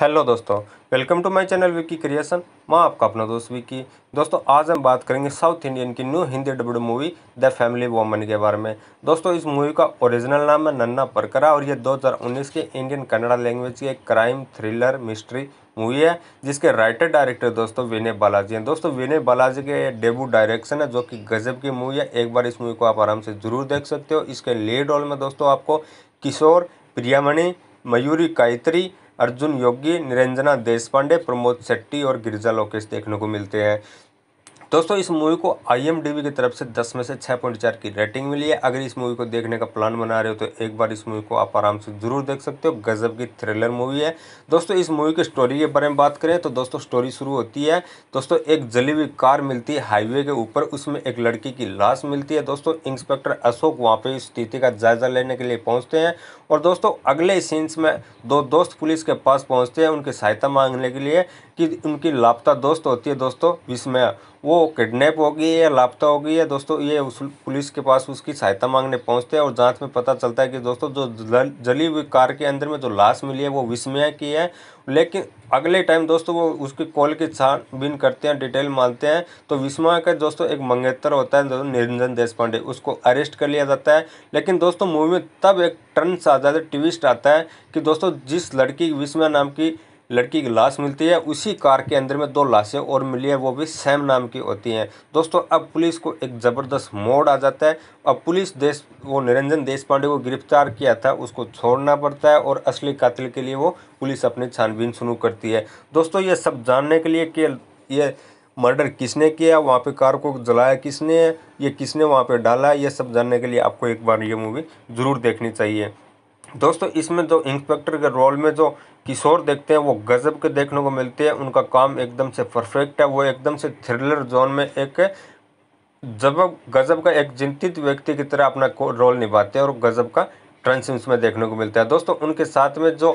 hello दोस्तों welcome to my channel Vicky creation मैं आपका अपना दोस्त विकी दोस्तों आज हम बात करेंगे साउथ इंडियन की new Hindi dubbed movie the family woman के बारे में दोस्तों इस मूवी का ओरिजिनल नाम है नन्ना परकरा और ये 2019 के इंडियन कन्नड़ा लैंग्वेज की एक क्राइम थ्रिलर मिस्ट्री मूवी है जिसके राइटर डायरेक्टर दोस्तों विनय बालाजी हैं दोस्तों विनय बालाजी के डेब्यू डायरेक्शन है जो कि गजब की मूवी है एक बार इस मूवी को आप आराम से ज़रूर देख सकते हो इसके लीड रोल में दोस्तों आपको किशोर प्रियामणि मयूरी कायत्री अर्जुन योगी निरंजना देशपांडे प्रमोद शेट्टी और गिरिजा लोकेश देखने को मिलते हैं दोस्तों इस मूवी को आई की तरफ से 10 में से 6.4 की रेटिंग मिली है अगर इस मूवी को देखने का प्लान बना रहे हो तो एक बार इस मूवी को आप आराम से जरूर देख सकते हो गजब की थ्रिलर मूवी है दोस्तों इस मूवी की स्टोरी के बारे में बात करें तो दोस्तों स्टोरी शुरू होती है दोस्तों एक जली हुई कार मिलती है हाईवे के ऊपर उसमें एक लड़की की लाश मिलती है दोस्तों इंस्पेक्टर अशोक वहाँ पर स्थिति का जायजा लेने के लिए पहुँचते हैं और दोस्तों अगले सीन्स में दो दोस्त पुलिस के पास पहुँचते हैं उनकी सहायता मांगने के लिए कि उनकी लापता दोस्त होती है दोस्तों विस्मया वो किडनैप गई या लापता हो गई है दोस्तों ये उस पुलिस के पास उसकी सहायता मांगने पहुंचते हैं और जांच में पता चलता है कि दोस्तों जो जली हुई कार के अंदर में जो लाश मिली है वो विस्मया की है लेकिन अगले टाइम दोस्तों वो उसकी कॉल की छानबीन करते हैं डिटेल मानते हैं तो विस्मया का दोस्तों एक मंगेतर होता है निरंजन देशपांडे उसको अरेस्ट कर लिया जाता है लेकिन दोस्तों मूवी में तब एक टर्न सा जाता ट्विस्ट आता है कि दोस्तों जिस लड़की विस्मया नाम की लड़की की लाश मिलती है उसी कार के अंदर में दो लाशें और मिली है वो भी सैम नाम की होती हैं दोस्तों अब पुलिस को एक ज़बरदस्त मोड़ आ जाता है अब पुलिस देश वो निरंजन देश पांडे को गिरफ्तार किया था उसको छोड़ना पड़ता है और असली कातिल के लिए वो पुलिस अपनी छानबीन शुरू करती है दोस्तों ये सब जानने के लिए कि ये मर्डर किसने किया वहाँ पे कार को जलाया किसने ये किसने वहाँ पे डाला ये सब जानने के लिए आपको एक बार ये मूवी ज़रूर देखनी चाहिए दोस्तों इसमें जो इंस्पेक्टर के रोल में जो किशोर देखते हैं वो गज़ब के देखने को मिलते हैं उनका काम एकदम से परफेक्ट है वो एकदम से थ्रिलर जोन में एक जब गज़ब का एक चिंतित व्यक्ति की तरह अपना रोल निभाते हैं और गज़ब का ट्रंस उसमें देखने को मिलता है दोस्तों उनके साथ में जो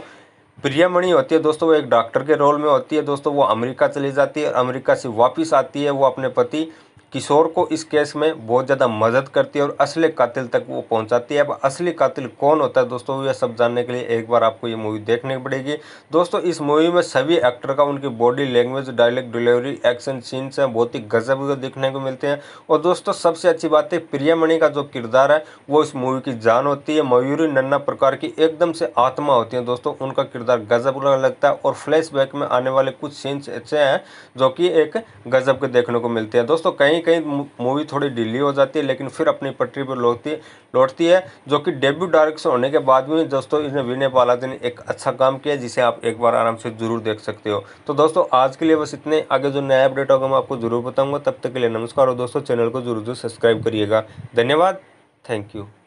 प्रियामणि होती है दोस्तों वो एक डॉक्टर के रोल में होती है दोस्तों वो अमेरिका चली जाती है और अमेरिका से वापस आती है वो अपने पति किशोर को इस केस में बहुत ज़्यादा मदद करती है और असली कातिल तक वो पहुंचाती है अब असली कातिल कौन होता है दोस्तों यह सब जानने के लिए एक बार आपको ये मूवी देखने पड़ेगी दोस्तों इस मूवी में सभी एक्टर का उनकी body language dialect delivery action scenes हैं बहुत ही गजब देखने को मिलते हैं और दोस्तों सबसे अच्छी बात है प्रियामणि का जो किरदार है वो इस मूवी की जान होती है मयूरी नन्ना प्रकार की एकदम से आत्मा होती है दोस्तों उनका किरदार गजब लगता है और फ्लैश में आने वाले कुछ सीन्स ऐसे हैं जो कि एक गजब के देखने को मिलते हैं दोस्तों कहीं कहीं कहीं मूवी थोड़ी डिली हो जाती है लेकिन फिर अपनी पटरी पर लौटती लौटती है जो कि डेब्यू डायरेक्शन होने के बाद भी दोस्तों इसने विनय बालाजी ने एक अच्छा काम किया जिसे आप एक बार आराम से जरूर देख सकते हो तो दोस्तों आज के लिए बस इतने आगे जो नया अपडेट होगा मैं आपको जरूर बताऊँगा तब तक के लिए नमस्कार और दोस्तों चैनल को जरूर जरूर सब्सक्राइब करिएगा धन्यवाद थैंक यू